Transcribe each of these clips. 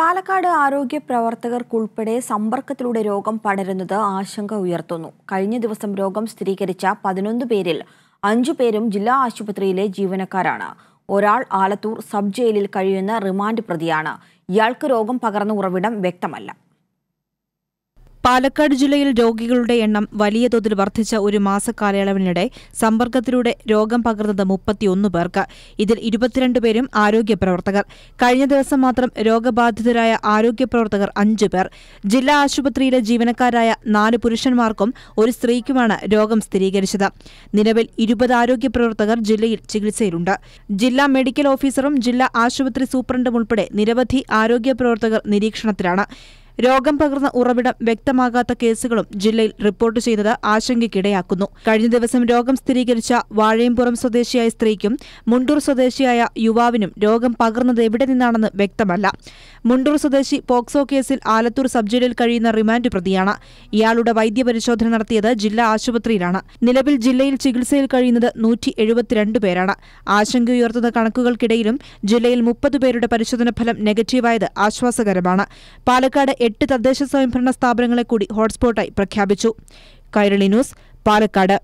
പാലക്കാട് ആരോഗ്യ പ്രവർത്തകർക്കുൾപ്പെടെ സമ്പർക്കത്തിലൂടെ രോഗം പടരുന്നത് ആശങ്ക ഉയർത്തുന്നു കഴിഞ്ഞ ദിവസം രോഗം സ്ഥിരീകരിച്ച പതിനൊന്ന് പേരിൽ അഞ്ചു പേരും ജില്ലാ ആശുപത്രിയിലെ ജീവനക്കാരാണ് ഒരാൾ ആലത്തൂർ സബ് ജയിലിൽ കഴിയുന്ന റിമാൻഡ് പ്രതിയാണ് ഇയാൾക്ക് രോഗം പകർന്ന ഉറവിടം വ്യക്തമല്ല പാലക്കാട് ജില്ലയിൽ രോഗികളുടെ എണ്ണം വലിയ തോതിൽ വർദ്ധിച്ച ഒരു മാസക്കാലയളവിനിടെ സമ്പർക്കത്തിലൂടെ രോഗം പകർന്നത് മുപ്പത്തിയൊന്ന് പേർക്ക് ഇതിൽ ഇരുപത്തിരണ്ട് പേരും ആരോഗ്യ പ്രവർത്തകർ കഴിഞ്ഞ ദിവസം മാത്രം രോഗബാധിതരായ ആരോഗ്യ പ്രവർത്തകർ അഞ്ചു പേർ ജില്ലാ ആശുപത്രിയിലെ ജീവനക്കാരായ നാല് പുരുഷന്മാർക്കും ഒരു സ്ത്രീക്കുമാണ് രോഗം സ്ഥിരീകരിച്ചത് നിലവിൽ ഇരുപത് ആരോഗ്യ പ്രവർത്തകർ ജില്ലയിൽ ചികിത്സയിലുണ്ട് ജില്ലാ മെഡിക്കൽ ഓഫീസറും ജില്ലാ ആശുപത്രി സൂപ്രണ്ടും ഉൾപ്പെടെ നിരവധി ആരോഗ്യ പ്രവർത്തകർ നിരീക്ഷണത്തിലാണ് രോഗം പകർന്ന ഉറവിടം വ്യക്തമാകാത്ത കേസുകളും ജില്ലയിൽ റിപ്പോർട്ട് ചെയ്തത് ആശങ്കയ്ക്കിടയാക്കുന്നു കഴിഞ്ഞ ദിവസം രോഗം സ്ഥിരീകരിച്ച വാഴയമ്പുറം സ്വദേശിയായ സ്ത്രീക്കും മുണ്ടൂർ സ്വദേശിയായ യുവാവിനും രോഗം പകർന്നത് എവിടെ നിന്നാണെന്ന് വ്യക്തമല്ല മുണ്ടൂർ സ്വദേശി പോക്സോ കേസിൽ ആലത്തൂർ സബ് ജയിലിൽ കഴിയുന്ന റിമാൻഡ് പ്രതിയാണ് ഇയാളുടെ വൈദ്യപരിശോധന നടത്തിയത് ജില്ലാ ആശുപത്രിയിലാണ് നിലവിൽ ജില്ലയിൽ ചികിത്സയിൽ കഴിയുന്നത് നൂറ്റി എഴുപത്തിരണ്ട് പേരാണ് ആശങ്കയുയർത്തുന്ന കണക്കുകൾക്കിടയിലും ജില്ലയിൽ മുപ്പത് പേരുടെ പരിശോധന ഫലം നെഗറ്റീവായത് ആശ്വാസകരമാണ് പാലക്കാട് എട്ട് തദ്ദേശ സ്വയംഭരണ സ്ഥാപനങ്ങളെ കൂടി ഹോട്ട്സ്പോട്ടായി പ്രഖ്യാപിച്ചു കൈരളി ന്യൂസ് പാലക്കാട്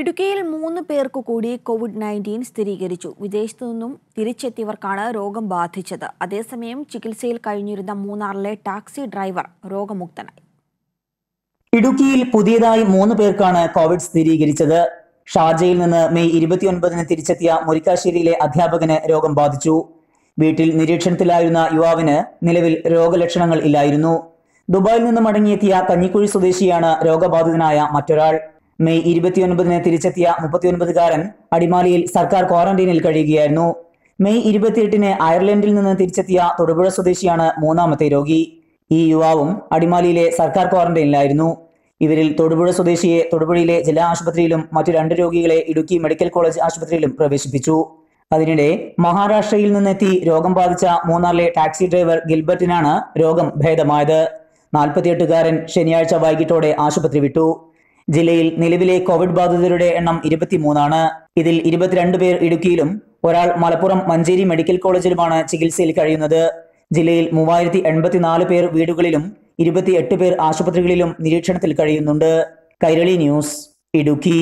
ഇടുക്കിയിൽ മൂന്ന് പേർക്കു കൂടി കോവിഡ് നയൻറ്റീൻ സ്ഥിരീകരിച്ചു വിദേശത്തു നിന്നും തിരിച്ചെത്തിയവർക്കാണ് രോഗം ബാധിച്ചത് അതേസമയം ചികിത്സയിൽ കഴിഞ്ഞിരുന്ന മൂന്നാറിലെ ടാക്സി ഡ്രൈവർ രോഗമുക്തനായി ഇടുക്കിയിൽ പുതിയതായി മൂന്ന് പേർക്കാണ് കോവിഡ് സ്ഥിരീകരിച്ചത് ഷാർജയിൽ നിന്ന് മെയ് ഇരുപത്തിയൊൻപതിന് തിരിച്ചെത്തിയ മുരിക്കാശ്ശേരിയിലെ അധ്യാപകന് രോഗം ബാധിച്ചു വീട്ടിൽ നിരീക്ഷണത്തിലായിരുന്ന യുവാവിന് നിലവിൽ രോഗലക്ഷണങ്ങൾ ഇല്ലായിരുന്നു ദുബായിൽ നിന്ന് മടങ്ങിയെത്തിയ കഞ്ഞിക്കുഴി സ്വദേശിയാണ് രോഗബാധിതനായ മറ്റൊരാൾ മെയ് ഇരുപത്തിയൊൻപതിന് തിരിച്ചെത്തിയ മുപ്പത്തിയൊൻപതുകാരൻ അടിമാലിയിൽ സർക്കാർ ക്വാറന്റീനിൽ കഴിയുകയായിരുന്നു മെയ് ഇരുപത്തിയെട്ടിന് അയർലൻഡിൽ നിന്ന് തിരിച്ചെത്തിയ തൊടുപുഴ സ്വദേശിയാണ് മൂന്നാമത്തെ രോഗി ഈ യുവാവും അടിമാലിയിലെ സർക്കാർ ക്വാറന്റൈനിലായിരുന്നു ഇവരിൽ തൊടുപുഴ സ്വദേശിയെ തൊടുപുഴയിലെ ജില്ലാ ആശുപത്രിയിലും മറ്റു രണ്ട് രോഗികളെ ഇടുക്കി മെഡിക്കൽ കോളേജ് ആശുപത്രിയിലും പ്രവേശിപ്പിച്ചു അതിനിടെ മഹാരാഷ്ട്രയിൽ നിന്നെത്തി രോഗം ബാധിച്ച മൂന്നാറിലെ ടാക്സി ഡ്രൈവർ ഗിൽബർട്ടിനാണ് രോഗം ഭേദമായത് നാൽപ്പത്തിയെട്ടുകാരൻ ശനിയാഴ്ച വൈകിട്ടോടെ ആശുപത്രി വിട്ടു ജില്ലയിൽ നിലവിലെ കോവിഡ് ബാധിതരുടെ എണ്ണം ഇരുപത്തിമൂന്നാണ് ഇതിൽ ഇരുപത്തിരണ്ട് പേർ ഇടുക്കിയിലും ഒരാൾ മലപ്പുറം മഞ്ചേരി മെഡിക്കൽ കോളേജിലുമാണ് ചികിത്സയിൽ കഴിയുന്നത് ജില്ലയിൽ മൂവായിരത്തി എൺപത്തിനാല് പേർ വീടുകളിലും ഇരുപത്തിയെട്ട് പേർ ആശുപത്രികളിലും നിരീക്ഷണത്തിൽ കഴിയുന്നുണ്ട് കൈരളി ന്യൂസ് ഇടുക്കി